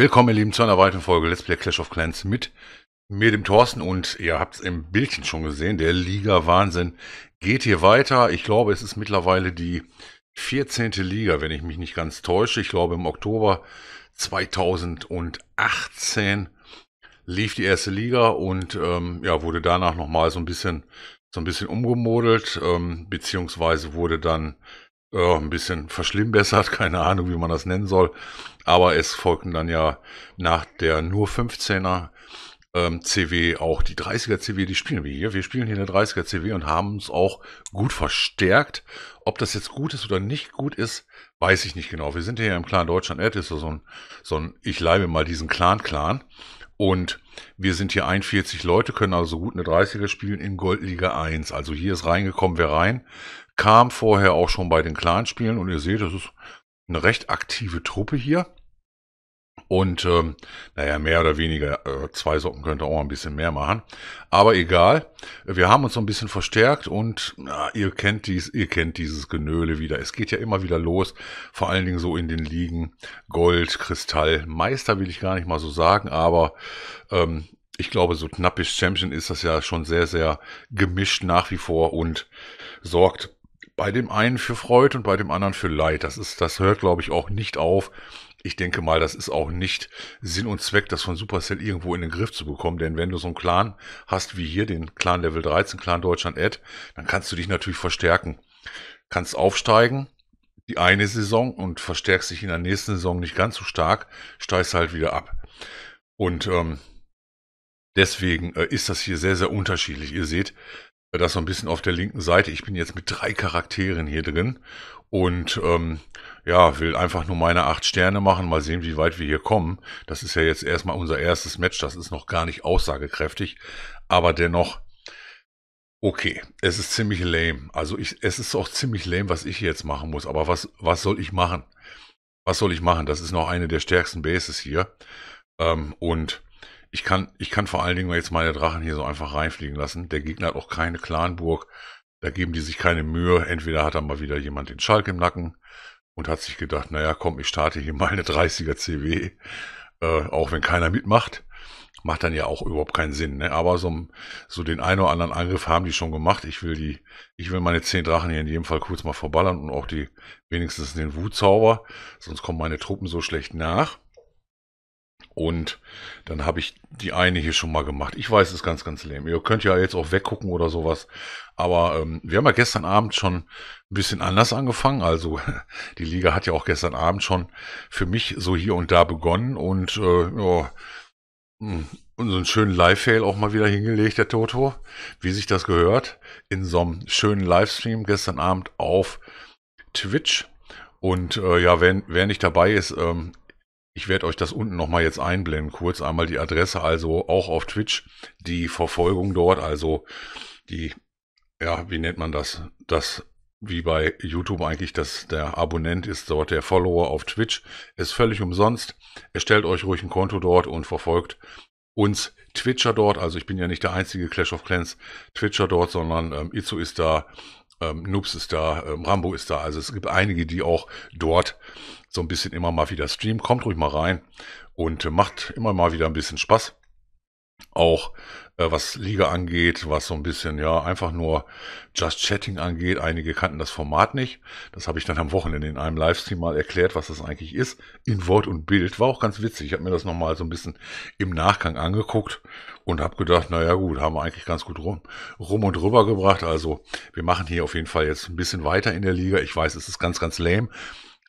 Willkommen, ihr Lieben, zu einer weiteren Folge Let's Play Clash of Clans mit mir, dem Thorsten. Und ihr habt es im Bildchen schon gesehen, der Liga-Wahnsinn geht hier weiter. Ich glaube, es ist mittlerweile die 14. Liga, wenn ich mich nicht ganz täusche. Ich glaube, im Oktober 2018 lief die erste Liga und ähm, ja, wurde danach nochmal so ein bisschen so ein bisschen umgemodelt, ähm, beziehungsweise wurde dann äh, ein bisschen verschlimmbessert, keine Ahnung, wie man das nennen soll. Aber es folgten dann ja nach der nur 15er ähm, CW auch die 30er CW, die spielen wir hier. Wir spielen hier eine 30er CW und haben es auch gut verstärkt. Ob das jetzt gut ist oder nicht gut ist, weiß ich nicht genau. Wir sind hier im Clan Deutschland Ed, ist so ein, so ein ich leibe mal diesen Clan-Clan. Und wir sind hier 41 Leute, können also gut eine 30er spielen in Goldliga 1. Also hier ist reingekommen, wer rein kam vorher auch schon bei den Clanspielen und ihr seht, das ist eine recht aktive Truppe hier. Und ähm, naja, mehr oder weniger, äh, zwei Socken könnte auch ein bisschen mehr machen. Aber egal, wir haben uns so ein bisschen verstärkt und na, ihr, kennt dies, ihr kennt dieses Genöle wieder. Es geht ja immer wieder los, vor allen Dingen so in den Ligen Gold, Kristall, Meister will ich gar nicht mal so sagen, aber ähm, ich glaube, so knappisch Champion ist das ja schon sehr, sehr gemischt nach wie vor und sorgt bei dem einen für Freude und bei dem anderen für Leid. Das ist, das hört, glaube ich, auch nicht auf. Ich denke mal, das ist auch nicht Sinn und Zweck, das von Supercell irgendwo in den Griff zu bekommen. Denn wenn du so einen Clan hast wie hier, den Clan Level 13, Clan Deutschland Ad, dann kannst du dich natürlich verstärken. Kannst aufsteigen, die eine Saison und verstärkst dich in der nächsten Saison nicht ganz so stark, steigst halt wieder ab. Und ähm, deswegen äh, ist das hier sehr, sehr unterschiedlich. Ihr seht, das so ein bisschen auf der linken Seite. Ich bin jetzt mit drei Charakteren hier drin und ähm, ja, will einfach nur meine acht Sterne machen, mal sehen, wie weit wir hier kommen. Das ist ja jetzt erstmal unser erstes Match, das ist noch gar nicht aussagekräftig, aber dennoch okay, es ist ziemlich lame. Also ich, es ist auch ziemlich lame, was ich jetzt machen muss, aber was, was soll ich machen? Was soll ich machen? Das ist noch eine der stärksten Bases hier. Ähm, und ich kann, ich kann vor allen Dingen jetzt meine Drachen hier so einfach reinfliegen lassen. Der Gegner hat auch keine Clanburg. Da geben die sich keine Mühe. Entweder hat da mal wieder jemand den Schalk im Nacken und hat sich gedacht, naja, komm, ich starte hier mal eine 30er CW. Äh, auch wenn keiner mitmacht. Macht dann ja auch überhaupt keinen Sinn. Ne? Aber so, so den einen oder anderen Angriff haben die schon gemacht. Ich will die, ich will meine 10 Drachen hier in jedem Fall kurz mal verballern und auch die wenigstens den Wutzauber. Sonst kommen meine Truppen so schlecht nach. Und dann habe ich die eine hier schon mal gemacht. Ich weiß, es ist ganz, ganz lame. Ihr könnt ja jetzt auch weggucken oder sowas. Aber ähm, wir haben ja gestern Abend schon ein bisschen anders angefangen. Also die Liga hat ja auch gestern Abend schon für mich so hier und da begonnen. Und äh, ja, unseren hm, schönen Live-Fail auch mal wieder hingelegt, der Toto, wie sich das gehört, in so einem schönen Livestream gestern Abend auf Twitch. Und äh, ja, wenn, wer nicht dabei ist, ähm, ich werde euch das unten nochmal jetzt einblenden. Kurz einmal die Adresse, also auch auf Twitch, die Verfolgung dort, also die, ja, wie nennt man das? Das, wie bei YouTube eigentlich, dass der Abonnent ist dort der Follower auf Twitch, ist völlig umsonst. Erstellt euch ruhig ein Konto dort und verfolgt uns Twitcher dort. Also ich bin ja nicht der einzige Clash of Clans Twitcher dort, sondern ähm, Itzu ist da ähm, Noobs ist da, ähm, Rambo ist da. Also es gibt einige, die auch dort so ein bisschen immer mal wieder streamen. Kommt ruhig mal rein und äh, macht immer mal wieder ein bisschen Spaß. Auch äh, was Liga angeht, was so ein bisschen, ja, einfach nur Just Chatting angeht. Einige kannten das Format nicht. Das habe ich dann am Wochenende in einem Livestream mal erklärt, was das eigentlich ist. In Wort und Bild. War auch ganz witzig. Ich habe mir das nochmal so ein bisschen im Nachgang angeguckt und habe gedacht, naja gut, haben wir eigentlich ganz gut rum, rum und rüber gebracht. Also wir machen hier auf jeden Fall jetzt ein bisschen weiter in der Liga. Ich weiß, es ist ganz, ganz lame.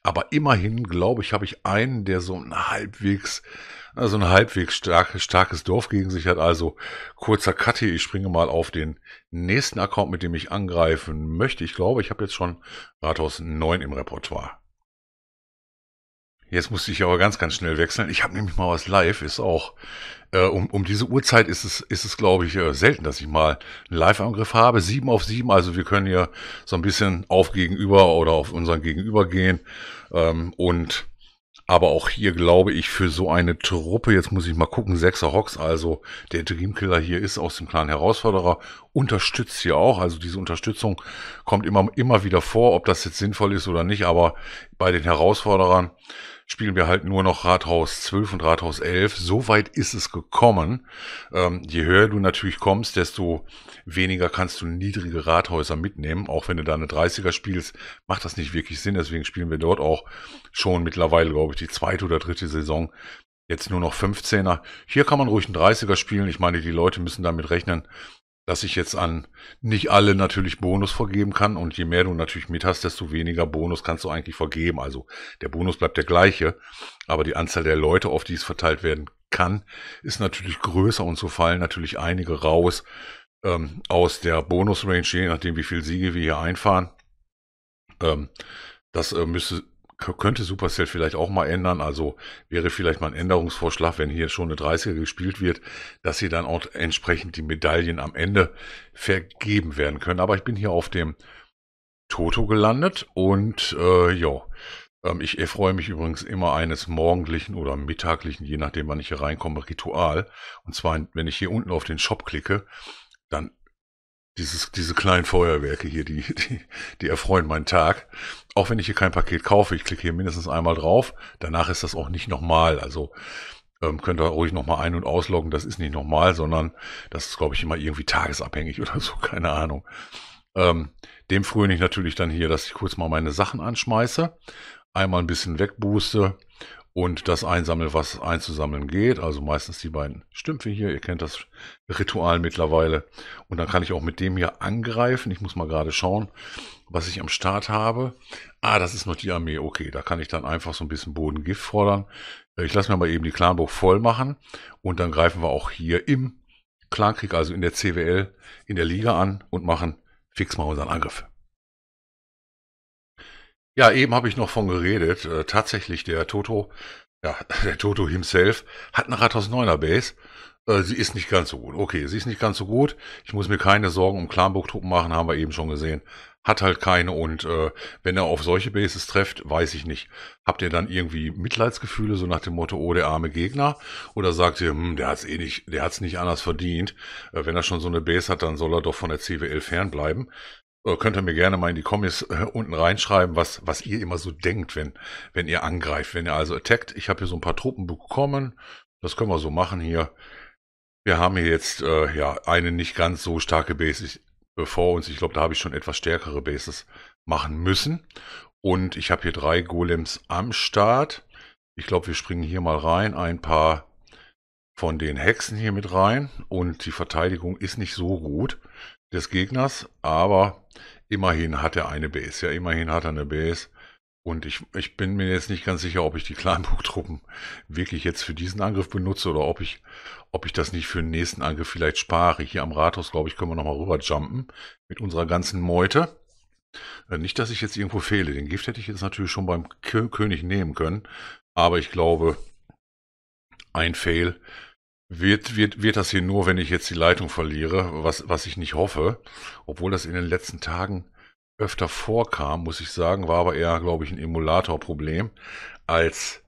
Aber immerhin, glaube ich, habe ich einen, der so halbwegs also ein halbwegs stark, starkes Dorf gegen sich hat. Also kurzer Cut hier. Ich springe mal auf den nächsten Account, mit dem ich angreifen möchte. Ich glaube, ich habe jetzt schon Rathaus 9 im Repertoire. Jetzt musste ich aber ganz, ganz schnell wechseln. Ich habe nämlich mal was live, ist auch. Äh, um, um diese Uhrzeit ist es, ist es glaube ich, äh, selten, dass ich mal einen Live-Angriff habe. Sieben auf sieben, also wir können hier so ein bisschen auf Gegenüber oder auf unseren Gegenüber gehen ähm, und aber auch hier glaube ich für so eine Truppe, jetzt muss ich mal gucken, Sechser Hawks, also der Dreamkiller hier ist aus dem Clan Herausforderer, unterstützt hier auch. Also diese Unterstützung kommt immer, immer wieder vor, ob das jetzt sinnvoll ist oder nicht, aber bei den Herausforderern spielen wir halt nur noch Rathaus 12 und Rathaus 11. So weit ist es gekommen. Ähm, je höher du natürlich kommst, desto weniger kannst du niedrige Rathäuser mitnehmen. Auch wenn du da eine 30er spielst, macht das nicht wirklich Sinn. Deswegen spielen wir dort auch schon mittlerweile, glaube ich, die zweite oder dritte Saison jetzt nur noch 15er. Hier kann man ruhig einen 30er spielen. Ich meine, die Leute müssen damit rechnen, dass ich jetzt an nicht alle natürlich Bonus vergeben kann. Und je mehr du natürlich mit hast, desto weniger Bonus kannst du eigentlich vergeben. Also der Bonus bleibt der gleiche, aber die Anzahl der Leute, auf die es verteilt werden kann, ist natürlich größer und so fallen natürlich einige raus ähm, aus der Bonus-Range, je nachdem wie viele Siege wir hier einfahren. Ähm, das äh, müsste, könnte Supercell vielleicht auch mal ändern. Also wäre vielleicht mal ein Änderungsvorschlag, wenn hier schon eine 30er gespielt wird, dass sie dann auch entsprechend die Medaillen am Ende vergeben werden können. Aber ich bin hier auf dem Toto gelandet und äh, ja, ähm, ich erfreue mich übrigens immer eines morgendlichen oder mittaglichen, je nachdem wann ich hier reinkomme, Ritual. Und zwar, wenn ich hier unten auf den Shop klicke, dann dieses, diese kleinen Feuerwerke hier, die, die, die erfreuen meinen Tag. Auch wenn ich hier kein Paket kaufe, ich klicke hier mindestens einmal drauf. Danach ist das auch nicht nochmal. Also ähm, könnt ihr ruhig nochmal ein- und ausloggen. Das ist nicht nochmal, sondern das ist, glaube ich, immer irgendwie tagesabhängig oder so, keine Ahnung. Ähm, dem fröne ich natürlich dann hier, dass ich kurz mal meine Sachen anschmeiße, einmal ein bisschen wegbooste und das einsammeln, was einzusammeln geht. Also meistens die beiden Stümpfe hier. Ihr kennt das Ritual mittlerweile. Und dann kann ich auch mit dem hier angreifen. Ich muss mal gerade schauen, was ich am Start habe. Ah, das ist noch die Armee. Okay, da kann ich dann einfach so ein bisschen Bodengift fordern. Äh, ich lasse mir mal eben die Clanburg voll machen. Und dann greifen wir auch hier im Clankrieg, also in der CWL, in der Liga an und machen fix mal unseren Angriff. Ja, eben habe ich noch von geredet. Äh, tatsächlich, der Toto, ja, der Toto himself, hat eine Rathaus 9er Base. Äh, sie ist nicht ganz so gut. Okay, sie ist nicht ganz so gut. Ich muss mir keine Sorgen um klanburg machen, haben wir eben schon gesehen. Hat halt keine und äh, wenn er auf solche Bases trefft, weiß ich nicht. Habt ihr dann irgendwie Mitleidsgefühle, so nach dem Motto, oh, der arme Gegner? Oder sagt ihr, hm, der hat's eh nicht, der hat's nicht anders verdient. Äh, wenn er schon so eine Base hat, dann soll er doch von der CWL fernbleiben. Äh, könnt ihr mir gerne mal in die Kommis äh, unten reinschreiben, was, was ihr immer so denkt, wenn, wenn ihr angreift. Wenn ihr also attackt, ich habe hier so ein paar Truppen bekommen. Das können wir so machen hier. Wir haben hier jetzt äh, ja eine nicht ganz so starke Base ich, vor uns. Ich glaube, da habe ich schon etwas stärkere Bases machen müssen. Und ich habe hier drei Golems am Start. Ich glaube, wir springen hier mal rein. Ein paar von den Hexen hier mit rein. Und die Verteidigung ist nicht so gut des Gegners, aber immerhin hat er eine Base. Ja, immerhin hat er eine Base. Und ich, ich bin mir jetzt nicht ganz sicher, ob ich die Kleinburg-Truppen wirklich jetzt für diesen Angriff benutze oder ob ich, ob ich das nicht für den nächsten Angriff vielleicht spare. Hier am Rathaus, glaube ich, können wir nochmal rüberjumpen mit unserer ganzen Meute. Äh, nicht, dass ich jetzt irgendwo fehle. Den Gift hätte ich jetzt natürlich schon beim König nehmen können. Aber ich glaube, ein Fail wird, wird, wird das hier nur, wenn ich jetzt die Leitung verliere, was, was ich nicht hoffe, obwohl das in den letzten Tagen öfter vorkam, muss ich sagen, war aber eher, glaube ich, ein Emulator-Problem, als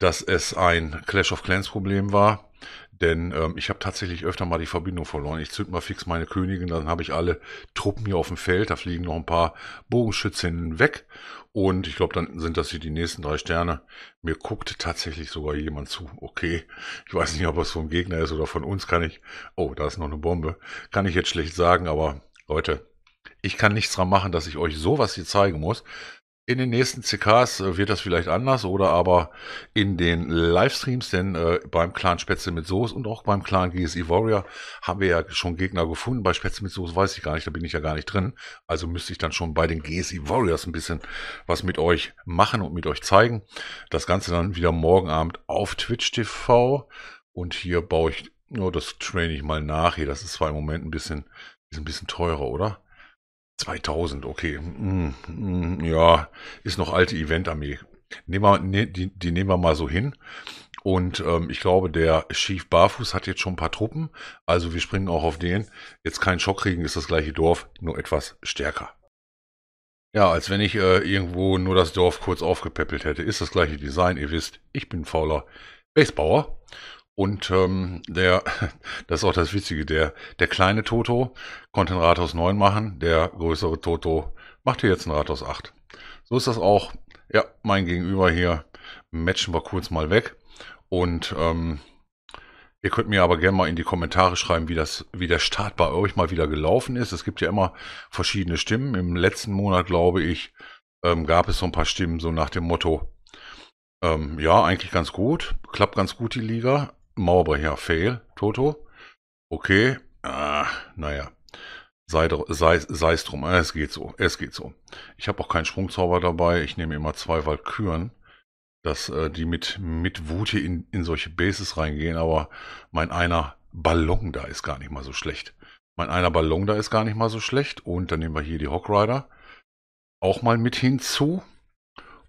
dass es ein Clash of Clans-Problem war. Denn ähm, ich habe tatsächlich öfter mal die Verbindung verloren. Ich zünd mal fix meine Königin, dann habe ich alle Truppen hier auf dem Feld. Da fliegen noch ein paar Bogenschützinnen weg. Und ich glaube, dann sind das hier die nächsten drei Sterne. Mir guckt tatsächlich sogar jemand zu. Okay, ich weiß nicht, ob es vom Gegner ist oder von uns. Kann ich... Oh, da ist noch eine Bombe. Kann ich jetzt schlecht sagen, aber Leute, ich kann nichts dran machen, dass ich euch sowas hier zeigen muss. In den nächsten CKs äh, wird das vielleicht anders oder aber in den Livestreams, denn äh, beim Clan Spätzle mit Soße und auch beim Clan GSI e Warrior haben wir ja schon Gegner gefunden. Bei Spätzle mit Soße weiß ich gar nicht, da bin ich ja gar nicht drin. Also müsste ich dann schon bei den GSI e Warriors ein bisschen was mit euch machen und mit euch zeigen. Das Ganze dann wieder morgen Abend auf Twitch TV. Und hier baue ich, nur oh, das traine ich mal nach hier. Das ist zwar im Moment ein bisschen, ist ein bisschen teurer, oder? 2000, okay. Mm, mm, ja, ist noch alte Eventarmee. Nehmen wir, ne, die, die nehmen wir mal so hin. Und ähm, ich glaube, der Chief Barfuß hat jetzt schon ein paar Truppen. Also wir springen auch auf den. Jetzt keinen Schock kriegen, ist das gleiche Dorf, nur etwas stärker. Ja, als wenn ich äh, irgendwo nur das Dorf kurz aufgepäppelt hätte. Ist das gleiche Design, ihr wisst, ich bin ein fauler Basebauer. Und ähm, der, das ist auch das Witzige, der, der kleine Toto konnte ein Rathaus 9 machen, der größere Toto machte jetzt ein Rathaus 8. So ist das auch. Ja, mein Gegenüber hier matchen wir kurz mal weg. Und ähm, ihr könnt mir aber gerne mal in die Kommentare schreiben, wie, das, wie der Start bei euch mal wieder gelaufen ist. Es gibt ja immer verschiedene Stimmen. Im letzten Monat, glaube ich, ähm, gab es so ein paar Stimmen so nach dem Motto, ähm, ja, eigentlich ganz gut. Klappt ganz gut die Liga. Mauber fail, Toto. Okay, ah, naja, sei es drum, ah, es geht so, es geht so. Ich habe auch keinen Sprungzauber dabei, ich nehme immer zwei Valküren, dass äh, die mit, mit Wut hier in, in solche Bases reingehen, aber mein einer Ballon da ist gar nicht mal so schlecht. Mein einer Ballon da ist gar nicht mal so schlecht und dann nehmen wir hier die Hawk Rider auch mal mit hinzu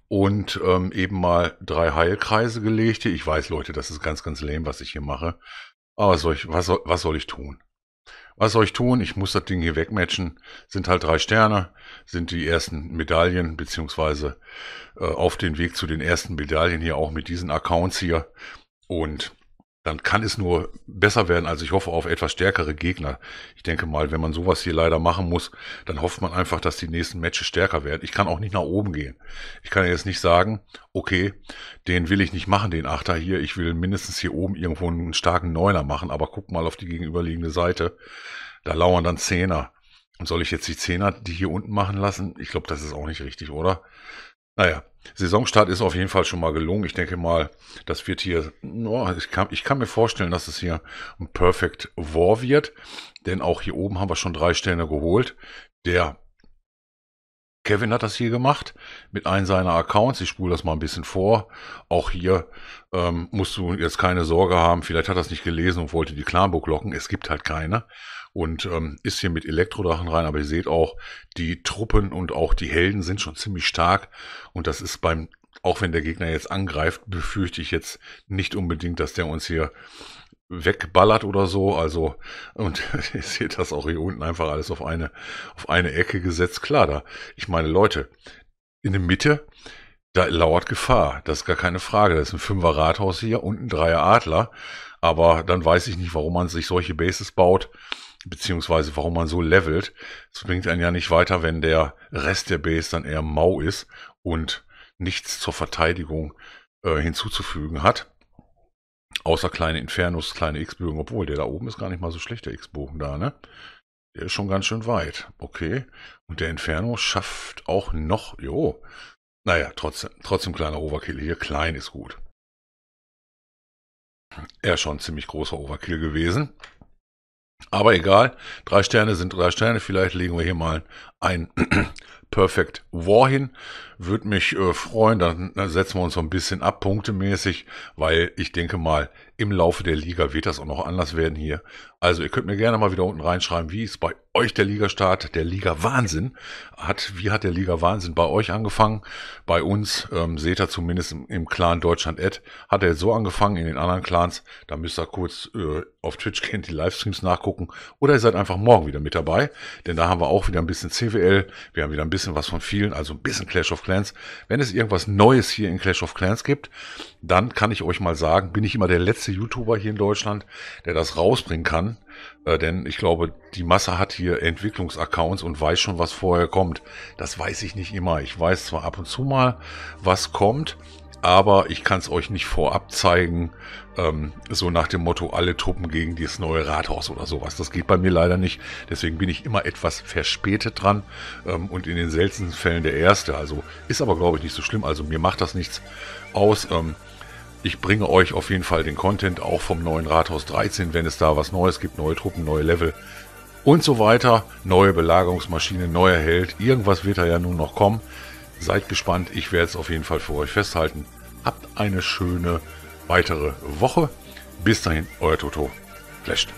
und ähm, eben mal drei Heilkreise gelegt. Ich weiß, Leute, das ist ganz, ganz lame, was ich hier mache. Aber soll ich, was soll, was soll ich tun? Was soll ich tun? Ich muss das Ding hier wegmatchen. Sind halt drei Sterne, sind die ersten Medaillen, beziehungsweise äh, auf den Weg zu den ersten Medaillen hier auch mit diesen Accounts hier. Und dann kann es nur besser werden. Also ich hoffe auf etwas stärkere Gegner. Ich denke mal, wenn man sowas hier leider machen muss, dann hofft man einfach, dass die nächsten Matches stärker werden. Ich kann auch nicht nach oben gehen. Ich kann jetzt nicht sagen, okay, den will ich nicht machen, den Achter hier. Ich will mindestens hier oben irgendwo einen starken Neuner machen, aber guck mal auf die gegenüberliegende Seite. Da lauern dann Zehner. Und soll ich jetzt die Zehner, die hier unten machen lassen? Ich glaube, das ist auch nicht richtig, oder? Naja, Saisonstart ist auf jeden Fall schon mal gelungen. Ich denke mal, das wird hier, oh, ich, kann, ich kann mir vorstellen, dass es hier ein Perfect War wird, denn auch hier oben haben wir schon drei Sterne geholt. Der Kevin hat das hier gemacht mit einem seiner Accounts. Ich spule das mal ein bisschen vor. Auch hier ähm, musst du jetzt keine Sorge haben. Vielleicht hat er es nicht gelesen und wollte die Clanburg locken. Es gibt halt keine und ähm, ist hier mit Elektrodrachen rein. Aber ihr seht auch, die Truppen und auch die Helden sind schon ziemlich stark. Und das ist beim, auch wenn der Gegner jetzt angreift, befürchte ich jetzt nicht unbedingt, dass der uns hier wegballert oder so. Also, und ihr seht das auch hier unten einfach alles auf eine, auf eine Ecke gesetzt. Klar, da, ich meine, Leute, in der Mitte, da lauert Gefahr. Das ist gar keine Frage. Das ist ein Fünfer Rathaus hier und ein Dreier Adler. Aber dann weiß ich nicht, warum man sich solche Bases baut, beziehungsweise warum man so levelt. Das bringt einen ja nicht weiter, wenn der Rest der Base dann eher mau ist und nichts zur Verteidigung äh, hinzuzufügen hat. Außer kleine Infernos, kleine X-Bögen, obwohl der da oben ist gar nicht mal so schlecht, der X-Bogen da, ne? Der ist schon ganz schön weit. Okay. Und der Inferno schafft auch noch, jo. Naja, trotzdem, trotzdem kleiner Overkill hier. Klein ist gut er schon ein ziemlich großer Overkill gewesen. Aber egal, drei Sterne sind drei Sterne. Vielleicht legen wir hier mal ein Perfect War hin. Würde mich äh, freuen, dann setzen wir uns so ein bisschen ab, punktemäßig, weil ich denke mal, im Laufe der Liga wird das auch noch anders werden hier. Also ihr könnt mir gerne mal wieder unten reinschreiben, wie ist bei euch der Ligastart, der Liga-Wahnsinn hat, wie hat der Liga-Wahnsinn bei euch angefangen? Bei uns, ähm, seht ihr zumindest im, im Clan Deutschland-Ad, hat er so angefangen, in den anderen Clans, da müsst ihr kurz äh, auf Twitch gehen, die Livestreams nachgucken oder ihr seid einfach morgen wieder mit dabei, denn da haben wir auch wieder ein bisschen CWL, wir haben wieder ein bisschen was von vielen, also ein bisschen Clash of Clans. Wenn es irgendwas Neues hier in Clash of Clans gibt, dann kann ich euch mal sagen, bin ich immer der letzte YouTuber hier in Deutschland, der das rausbringen kann. Äh, denn ich glaube, die Masse hat hier Entwicklungsaccounts und weiß schon, was vorher kommt. Das weiß ich nicht immer. Ich weiß zwar ab und zu mal, was kommt, aber ich kann es euch nicht vorab zeigen, ähm, so nach dem Motto, alle Truppen gegen dieses neue Rathaus oder sowas. Das geht bei mir leider nicht, deswegen bin ich immer etwas verspätet dran ähm, und in den seltensten Fällen der Erste. Also ist aber, glaube ich, nicht so schlimm, also mir macht das nichts aus. Ähm, ich bringe euch auf jeden Fall den Content auch vom neuen Rathaus 13, wenn es da was Neues gibt, neue Truppen, neue Level und so weiter, neue Belagerungsmaschine, neuer Held, irgendwas wird da ja nun noch kommen. Seid gespannt, ich werde es auf jeden Fall für euch festhalten. Habt eine schöne weitere Woche. Bis dahin, euer Toto. Flasht.